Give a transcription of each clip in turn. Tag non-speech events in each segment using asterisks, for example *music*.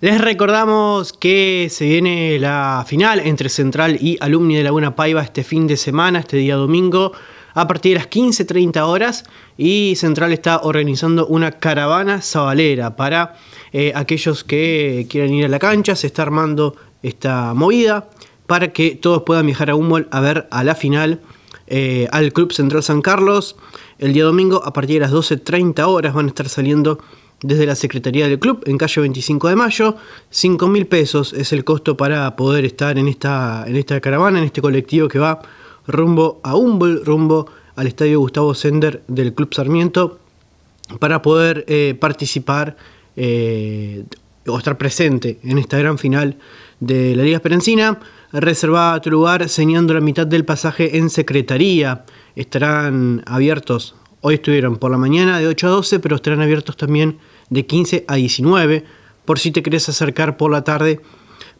Les recordamos que se viene la final entre Central y Alumni de Laguna Paiva este fin de semana, este día domingo, a partir de las 15.30 horas. Y Central está organizando una caravana sabalera para eh, aquellos que quieran ir a la cancha. Se está armando esta movida para que todos puedan viajar a Humboldt a ver a la final eh, al Club Central San Carlos. El día domingo, a partir de las 12.30 horas, van a estar saliendo desde la Secretaría del Club en calle 25 de Mayo. 5 mil pesos es el costo para poder estar en esta, en esta caravana, en este colectivo que va rumbo a Humboldt, rumbo al Estadio Gustavo Sender del Club Sarmiento, para poder eh, participar eh, o estar presente en esta gran final de la Liga Reservada Reserva tu lugar señando la mitad del pasaje en Secretaría. Estarán abiertos Hoy estuvieron por la mañana de 8 a 12, pero estarán abiertos también de 15 a 19, por si te querés acercar por la tarde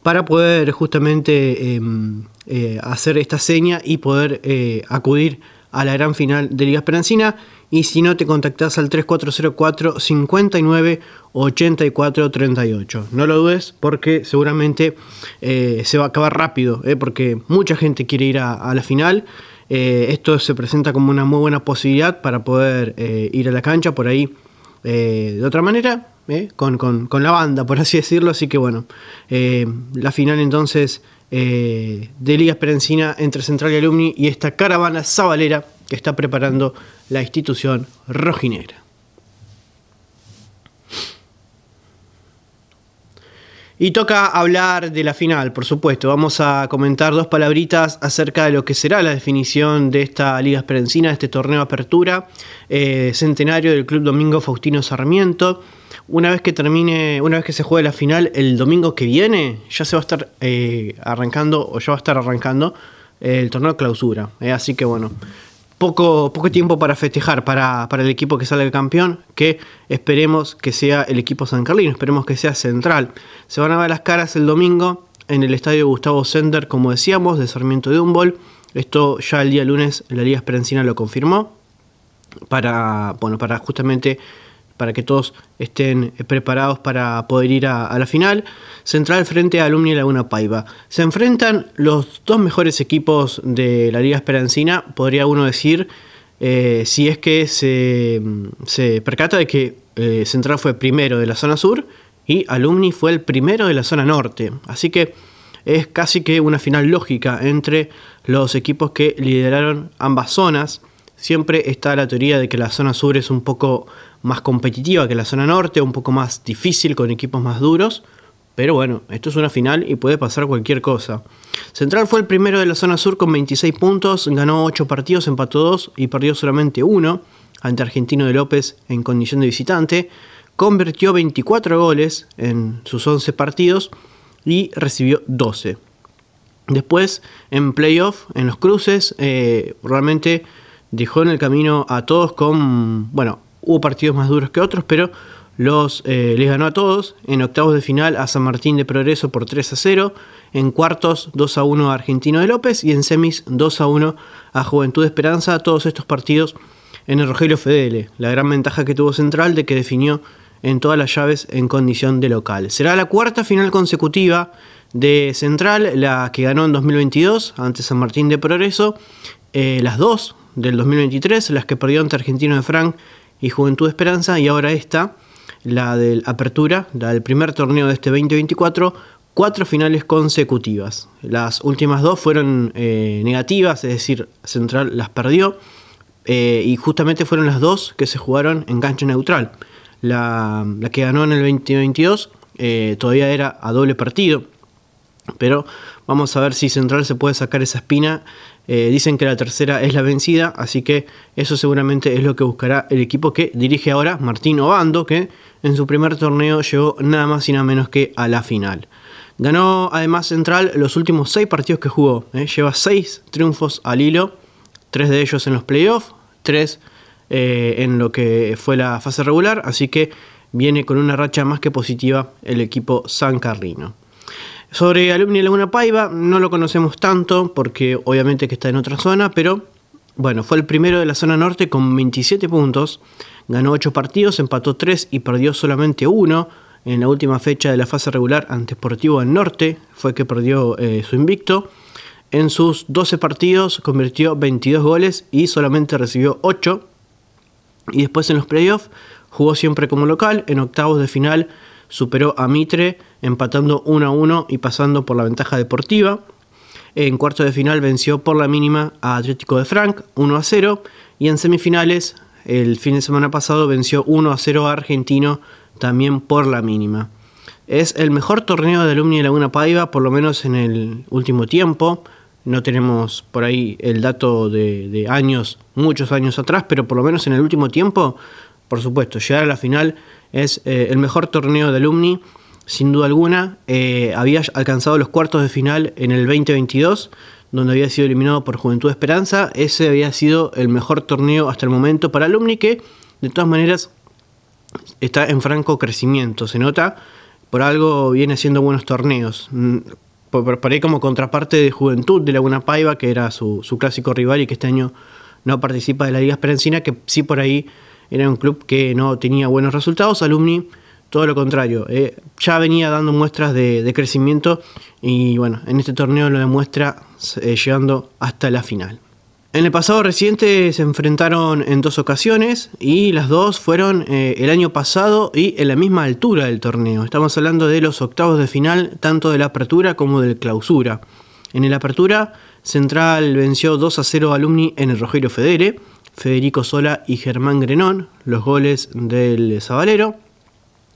para poder justamente em, eh, hacer esta seña y poder eh, acudir a la gran final de Liga Esperancina. Y si no, te contactás al 3404 59 84 38. No lo dudes porque seguramente eh, se va a acabar rápido, porque mucha gente quiere ir a la final. esto se presenta como una muy buena posibilidad para poder ir a la cancha por ahí eh, de otra manera, eh, con, la banda, por así decirlo. Así que bueno, eh, la final entonces de Liga Esperencina entre Central y Alumni y esta caravana sabalera que está preparando la institución rojinegra. Y toca hablar de la final, por supuesto. Vamos a comentar dos palabritas acerca de lo que será la definición de esta Liga Esperencina, de este torneo apertura, eh, centenario del Club Domingo Faustino Sarmiento. Una vez que termine, una vez que se juegue la final, el domingo que viene, ya se va a estar eh, arrancando, o ya va a estar arrancando, el torneo de clausura. Eh, así que bueno poco, poco tiempo para festejar para, el equipo que sale el campeón, que esperemos que sea el equipo San Carlino, esperemos que sea central. Se van a ver las caras el domingo en el estadio Gustavo Sender, como decíamos, de Sarmiento de Humboldt. Esto ya el día lunes la Liga Esperanzina lo confirmó para, bueno, para justamente para que todos estén eh, preparados para poder ir a, la final. Central frente a Alumni Laguna Paiva. Se enfrentan los dos mejores equipos de la Liga Esperancina, podría uno decir, eh, si es que se, percata de que eh, Central fue primero de la zona sur y Alumni fue el primero de la zona norte. Así que es casi que una final lógica entre los equipos que lideraron ambas zonas siempre está la teoría de que la zona sur es un poco más competitiva que la zona norte, un poco más difícil con equipos más duros. Pero bueno, esto es una final y puede pasar cualquier cosa. Central fue el primero de la zona sur con 26 puntos, ganó 8 partidos, empató 2 y perdió solamente 1 ante Argentino de López en condición de visitante. Convirtió 24 goles en sus 11 partidos y recibió 12. Después, en playoff, en los cruces, eh, realmente dejó en el camino a todos con, bueno, hubo partidos más duros que otros, pero los, eh, les ganó a todos. En octavos de final a San Martín de Progreso por 3 a 0. En cuartos 2 a 1 a Argentino de López. Y en semis 2 a 1 a Juventud de Esperanza. Todos estos partidos en el Rogelio Fedele. La gran ventaja que tuvo Central de que definió en todas las llaves en condición de local. Será la cuarta final consecutiva de Central, la que ganó en 2022 ante San Martín de Progreso. Eh, las dos del 2023, las que perdió ante Argentino de Frank y Juventud Esperanza, y ahora esta, la del Apertura, la del primer torneo de este 2024, cuatro finales consecutivas. Las últimas dos fueron eh, negativas, es decir, Central las perdió, eh, y justamente fueron las dos que se jugaron en gancho neutral. La, la que ganó en el 2022 eh, todavía era a doble partido, pero Vamos a ver si Central se puede sacar esa espina. Eh, dicen que la tercera es la vencida, así que eso seguramente es lo que buscará el equipo que dirige ahora Martín Obando, que en su primer torneo llegó nada más y nada menos que a la final. Ganó además Central los últimos seis partidos que jugó. Eh. Lleva seis triunfos al hilo, Tres de ellos en los playoffs, Tres eh, en lo que fue la fase regular, así que viene con una racha más que positiva el equipo San Carlino. Sobre Alumni Laguna Paiva no lo conocemos tanto porque obviamente que está en otra zona, pero bueno, fue el primero de la zona norte con 27 puntos, ganó 8 partidos, empató 3 y perdió solamente 1. En la última fecha de la fase regular ante Sportivo del Norte fue que perdió eh, su invicto. En sus 12 partidos convirtió 22 goles y solamente recibió 8. Y después en los playoffs jugó siempre como local, en octavos de final superó a Mitre empatando 1 a 1 y pasando por la ventaja deportiva. En cuarto de final venció por la mínima a Atlético de Frank 1 a 0 y en semifinales el fin de semana pasado venció 1 a 0 a Argentino también por la mínima. Es el mejor torneo de alumni de Laguna Paiva, por lo menos en el último tiempo. No tenemos por ahí el dato de, de años, muchos años atrás, pero por lo menos en el último tiempo, por supuesto, llegar a la final es eh, el mejor torneo de alumni, sin duda alguna. Eh, había alcanzado los cuartos de final en el 2022, donde había sido eliminado por Juventud Esperanza. Ese había sido el mejor torneo hasta el momento para alumni, que de todas maneras está en franco crecimiento. Se nota, por algo viene haciendo buenos torneos. Mm, por, ahí como contraparte de Juventud de Laguna Paiva, que era su, clásico rival y que este año no participa de la Liga Esperanzina, que sí por ahí era un club que no tenía buenos resultados, Alumni todo lo contrario, eh, ya venía dando muestras de, crecimiento y bueno, en este torneo lo demuestra eh, llegando hasta la final. En el pasado reciente se enfrentaron en dos ocasiones y las dos fueron eh, el año pasado y en la misma altura del torneo. Estamos hablando de los octavos de final, tanto de la apertura como del clausura. En el apertura, Central venció 2 a 0 Alumni en el Rogelio Federe. Federico Sola y Germán Grenón, los goles del Zabalero.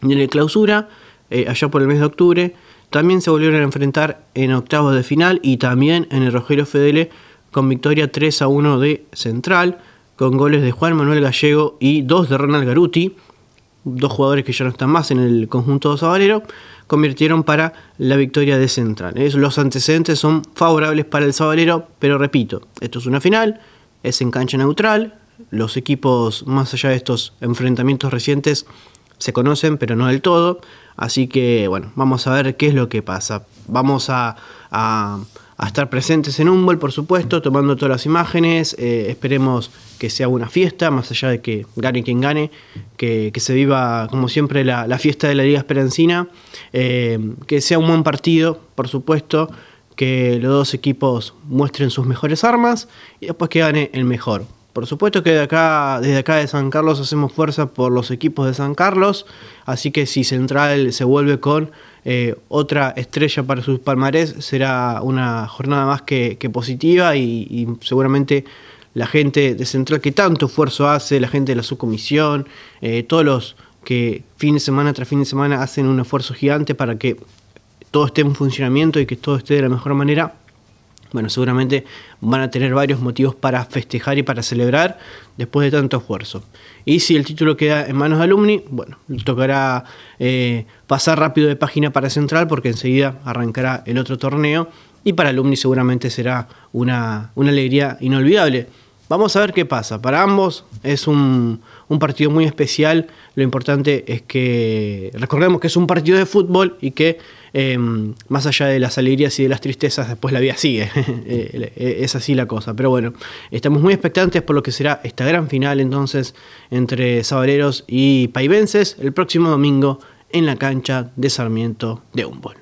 en el clausura, eh, allá por el mes de octubre, también se volvieron a enfrentar en octavos de final y también en el Rogelio Fedele con victoria 3 a 1 de Central, con goles de Juan Manuel Gallego y dos de Ronald Garuti, dos jugadores que ya no están más en el conjunto de Sabalero, convirtieron para la victoria de Central. los antecedentes son favorables para el Sabalero, pero repito, esto es una final, es en cancha neutral. Los equipos, más allá de estos enfrentamientos recientes, se conocen, pero no del todo. Así que, bueno, vamos a ver qué es lo que pasa. Vamos a, estar presentes en Humboldt, por supuesto, tomando todas las imágenes. Eh, esperemos que sea una fiesta, más allá de que gane quien gane, que, se viva, como siempre, la, fiesta de la Liga Esperancina. Eh, que sea un buen partido, por supuesto que los dos equipos muestren sus mejores armas y después que gane el mejor. Por supuesto que de acá, desde acá de San Carlos hacemos fuerza por los equipos de San Carlos, así que si Central se vuelve con eh, otra estrella para sus palmarés, será una jornada más que, positiva y, seguramente la gente de Central que tanto esfuerzo hace, la gente de la subcomisión, eh, todos los que fin de semana tras fin de semana hacen un esfuerzo gigante para que todo esté en funcionamiento y que todo esté de la mejor manera, bueno, seguramente van a tener varios motivos para festejar y para celebrar después de tanto esfuerzo. Y si el título queda en manos de alumni, bueno, tocará eh, pasar rápido de página para Central porque enseguida arrancará el otro torneo y para alumni seguramente será una alegría inolvidable Vamos a ver qué pasa. Para ambos es un, partido muy especial. Lo importante es que recordemos que es un partido de fútbol y que em, más allá de las alegrías y de las tristezas, después la vida sigue. *laughs* Eh, eh, eh, es así la cosa. Pero bueno, estamos muy expectantes por lo que será esta gran final entonces entre sabaleros y Paivenses el próximo domingo en la cancha de Sarmiento de Humboldt.